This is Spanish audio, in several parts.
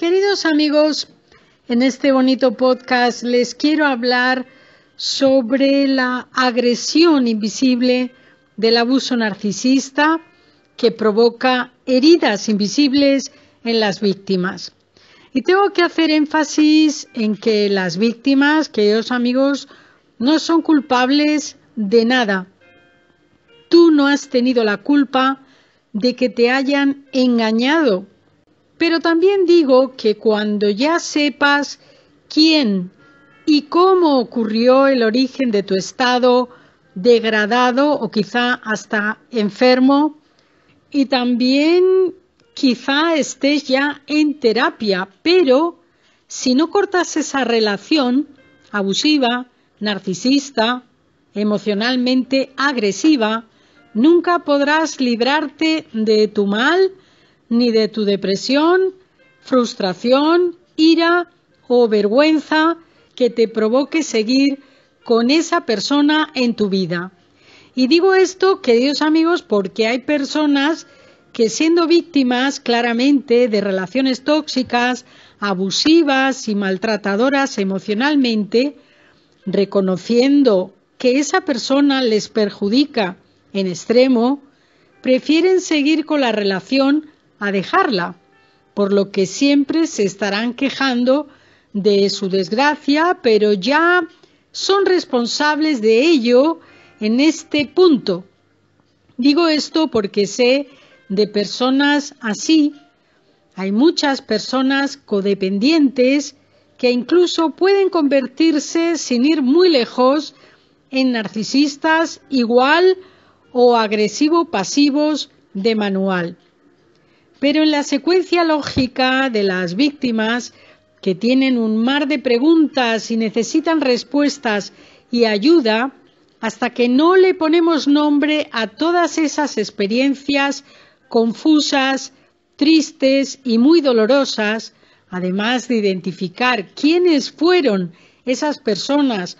Queridos amigos, en este bonito podcast les quiero hablar sobre la agresión invisible del abuso narcisista que provoca heridas invisibles en las víctimas. Y tengo que hacer énfasis en que las víctimas, queridos amigos, no son culpables de nada. Tú no has tenido la culpa de que te hayan engañado pero también digo que cuando ya sepas quién y cómo ocurrió el origen de tu estado degradado o quizá hasta enfermo, y también quizá estés ya en terapia, pero si no cortas esa relación abusiva, narcisista, emocionalmente agresiva, nunca podrás librarte de tu mal ni de tu depresión, frustración, ira o vergüenza que te provoque seguir con esa persona en tu vida. Y digo esto, queridos amigos, porque hay personas que siendo víctimas claramente de relaciones tóxicas, abusivas y maltratadoras emocionalmente, reconociendo que esa persona les perjudica en extremo, prefieren seguir con la relación a dejarla, por lo que siempre se estarán quejando de su desgracia, pero ya son responsables de ello en este punto. Digo esto porque sé de personas así. Hay muchas personas codependientes que incluso pueden convertirse, sin ir muy lejos, en narcisistas igual o agresivo pasivos de manual pero en la secuencia lógica de las víctimas que tienen un mar de preguntas y necesitan respuestas y ayuda, hasta que no le ponemos nombre a todas esas experiencias confusas, tristes y muy dolorosas, además de identificar quiénes fueron esas personas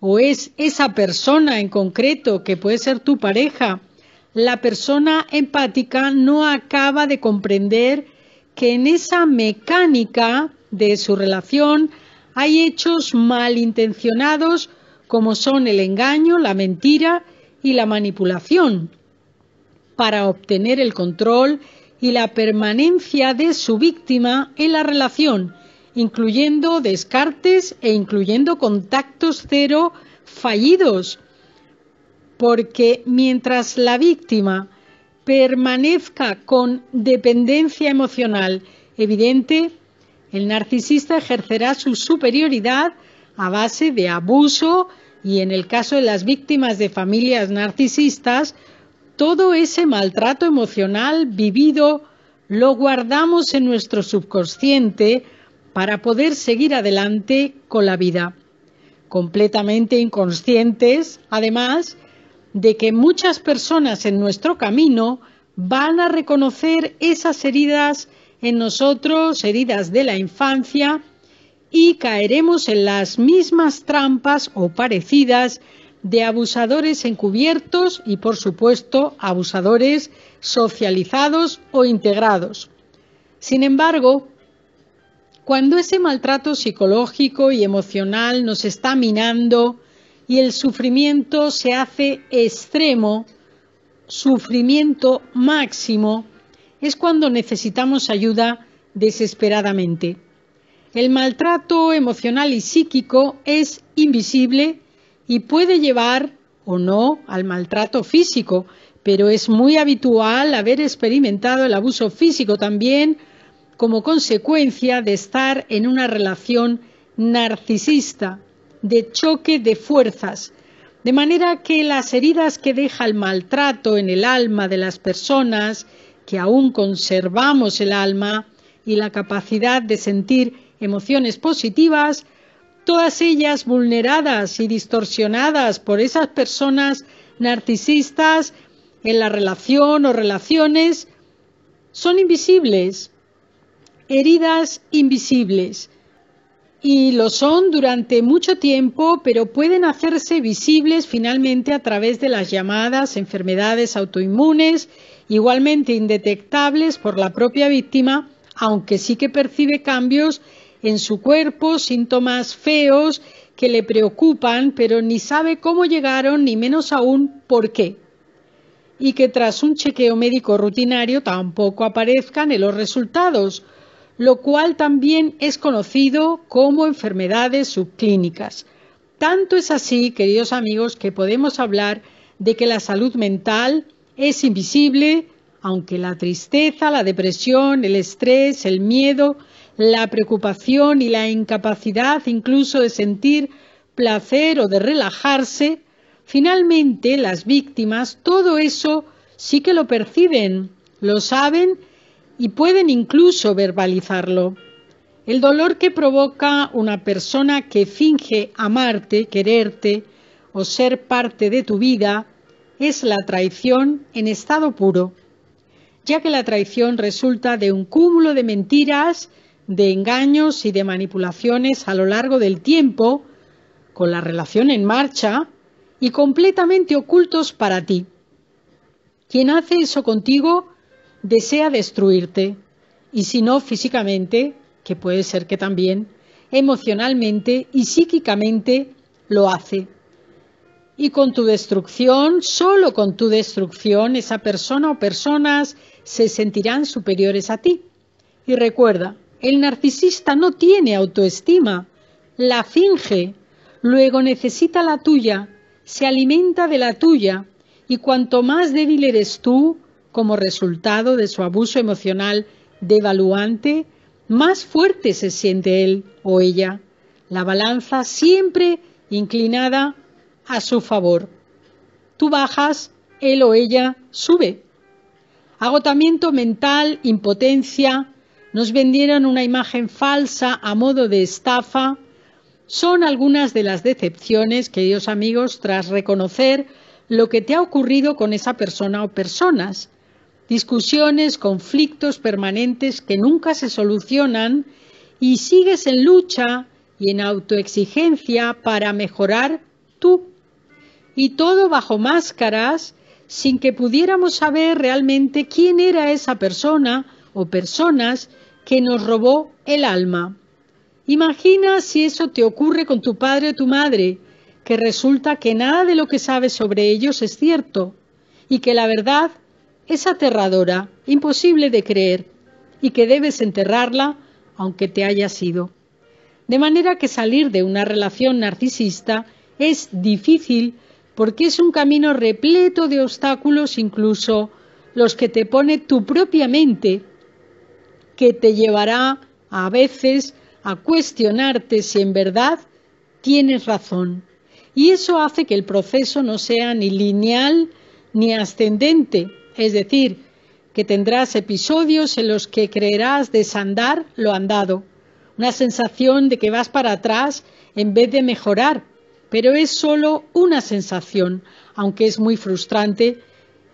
o es esa persona en concreto que puede ser tu pareja la persona empática no acaba de comprender que en esa mecánica de su relación hay hechos malintencionados como son el engaño, la mentira y la manipulación para obtener el control y la permanencia de su víctima en la relación, incluyendo descartes e incluyendo contactos cero fallidos porque mientras la víctima permanezca con dependencia emocional evidente, el narcisista ejercerá su superioridad a base de abuso y en el caso de las víctimas de familias narcisistas, todo ese maltrato emocional vivido lo guardamos en nuestro subconsciente para poder seguir adelante con la vida. Completamente inconscientes, además, de que muchas personas en nuestro camino van a reconocer esas heridas en nosotros, heridas de la infancia, y caeremos en las mismas trampas o parecidas de abusadores encubiertos y, por supuesto, abusadores socializados o integrados. Sin embargo, cuando ese maltrato psicológico y emocional nos está minando, y el sufrimiento se hace extremo, sufrimiento máximo, es cuando necesitamos ayuda desesperadamente. El maltrato emocional y psíquico es invisible y puede llevar o no al maltrato físico, pero es muy habitual haber experimentado el abuso físico también como consecuencia de estar en una relación narcisista de choque de fuerzas, de manera que las heridas que deja el maltrato en el alma de las personas, que aún conservamos el alma y la capacidad de sentir emociones positivas, todas ellas vulneradas y distorsionadas por esas personas narcisistas en la relación o relaciones, son invisibles, heridas invisibles, y lo son durante mucho tiempo, pero pueden hacerse visibles finalmente a través de las llamadas enfermedades autoinmunes, igualmente indetectables por la propia víctima, aunque sí que percibe cambios en su cuerpo, síntomas feos que le preocupan, pero ni sabe cómo llegaron, ni menos aún por qué. Y que tras un chequeo médico rutinario tampoco aparezcan en los resultados, lo cual también es conocido como enfermedades subclínicas. Tanto es así, queridos amigos, que podemos hablar de que la salud mental es invisible, aunque la tristeza, la depresión, el estrés, el miedo, la preocupación y la incapacidad incluso de sentir placer o de relajarse, finalmente las víctimas, todo eso sí que lo perciben, lo saben y pueden incluso verbalizarlo. El dolor que provoca una persona que finge amarte, quererte o ser parte de tu vida es la traición en estado puro, ya que la traición resulta de un cúmulo de mentiras, de engaños y de manipulaciones a lo largo del tiempo, con la relación en marcha y completamente ocultos para ti. Quien hace eso contigo desea destruirte, y si no físicamente, que puede ser que también, emocionalmente y psíquicamente lo hace. Y con tu destrucción, solo con tu destrucción, esa persona o personas se sentirán superiores a ti. Y recuerda, el narcisista no tiene autoestima, la finge, luego necesita la tuya, se alimenta de la tuya, y cuanto más débil eres tú, como resultado de su abuso emocional devaluante, más fuerte se siente él o ella, la balanza siempre inclinada a su favor. Tú bajas, él o ella sube. Agotamiento mental, impotencia, nos vendieron una imagen falsa a modo de estafa, son algunas de las decepciones, queridos amigos, tras reconocer lo que te ha ocurrido con esa persona o personas discusiones, conflictos permanentes que nunca se solucionan y sigues en lucha y en autoexigencia para mejorar tú. Y todo bajo máscaras sin que pudiéramos saber realmente quién era esa persona o personas que nos robó el alma. Imagina si eso te ocurre con tu padre o tu madre, que resulta que nada de lo que sabes sobre ellos es cierto y que la verdad es aterradora, imposible de creer, y que debes enterrarla aunque te haya sido. De manera que salir de una relación narcisista es difícil porque es un camino repleto de obstáculos, incluso los que te pone tu propia mente, que te llevará a veces a cuestionarte si en verdad tienes razón. Y eso hace que el proceso no sea ni lineal ni ascendente, es decir, que tendrás episodios en los que creerás desandar lo andado, una sensación de que vas para atrás en vez de mejorar, pero es solo una sensación, aunque es muy frustrante,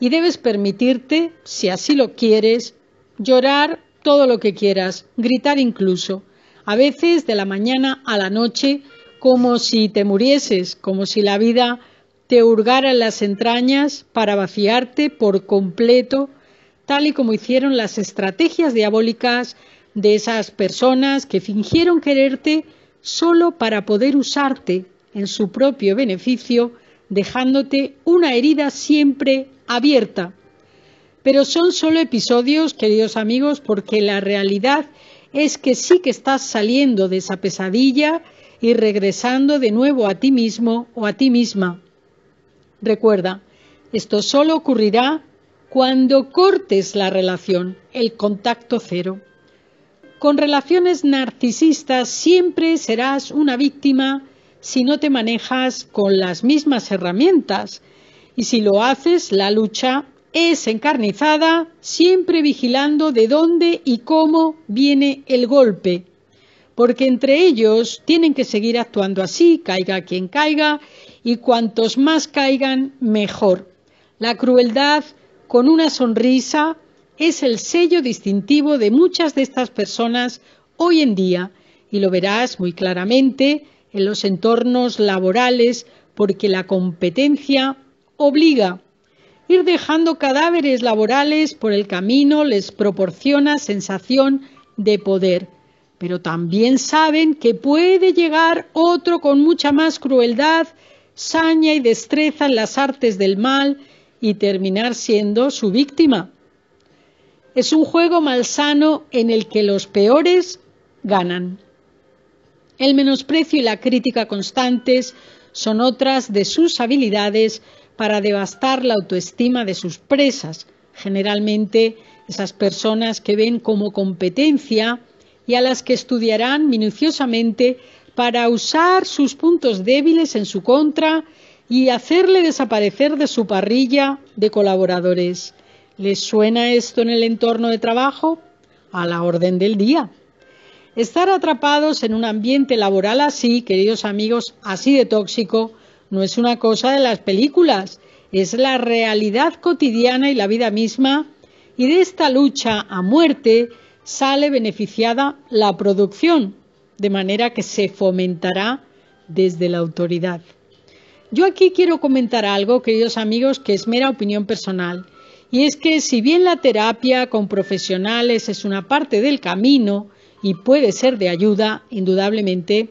y debes permitirte, si así lo quieres, llorar todo lo que quieras, gritar incluso, a veces de la mañana a la noche, como si te murieses, como si la vida te hurgara las entrañas para vaciarte por completo, tal y como hicieron las estrategias diabólicas de esas personas que fingieron quererte solo para poder usarte en su propio beneficio, dejándote una herida siempre abierta. Pero son solo episodios, queridos amigos, porque la realidad es que sí que estás saliendo de esa pesadilla y regresando de nuevo a ti mismo o a ti misma. Recuerda, esto solo ocurrirá cuando cortes la relación, el contacto cero. Con relaciones narcisistas siempre serás una víctima si no te manejas con las mismas herramientas y si lo haces la lucha es encarnizada, siempre vigilando de dónde y cómo viene el golpe, porque entre ellos tienen que seguir actuando así, caiga quien caiga, y cuantos más caigan, mejor. La crueldad con una sonrisa es el sello distintivo de muchas de estas personas hoy en día y lo verás muy claramente en los entornos laborales porque la competencia obliga. Ir dejando cadáveres laborales por el camino les proporciona sensación de poder, pero también saben que puede llegar otro con mucha más crueldad saña y destreza en las artes del mal y terminar siendo su víctima. Es un juego malsano en el que los peores ganan. El menosprecio y la crítica constantes son otras de sus habilidades para devastar la autoestima de sus presas, generalmente esas personas que ven como competencia y a las que estudiarán minuciosamente para usar sus puntos débiles en su contra y hacerle desaparecer de su parrilla de colaboradores. ¿Les suena esto en el entorno de trabajo? A la orden del día. Estar atrapados en un ambiente laboral así, queridos amigos, así de tóxico, no es una cosa de las películas, es la realidad cotidiana y la vida misma, y de esta lucha a muerte sale beneficiada la producción, de manera que se fomentará desde la autoridad. Yo aquí quiero comentar algo, queridos amigos, que es mera opinión personal, y es que si bien la terapia con profesionales es una parte del camino y puede ser de ayuda, indudablemente,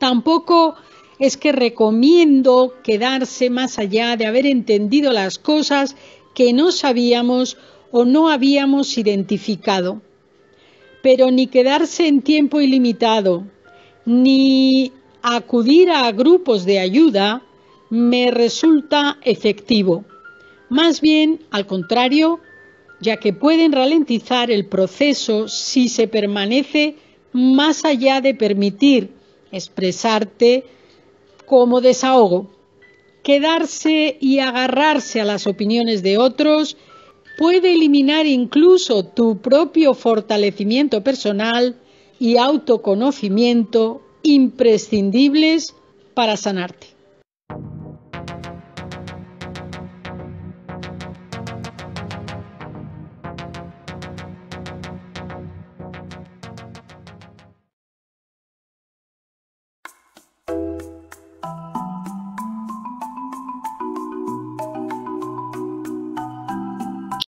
tampoco es que recomiendo quedarse más allá de haber entendido las cosas que no sabíamos o no habíamos identificado pero ni quedarse en tiempo ilimitado, ni acudir a grupos de ayuda me resulta efectivo. Más bien, al contrario, ya que pueden ralentizar el proceso si se permanece más allá de permitir expresarte como desahogo. Quedarse y agarrarse a las opiniones de otros puede eliminar incluso tu propio fortalecimiento personal y autoconocimiento imprescindibles para sanarte.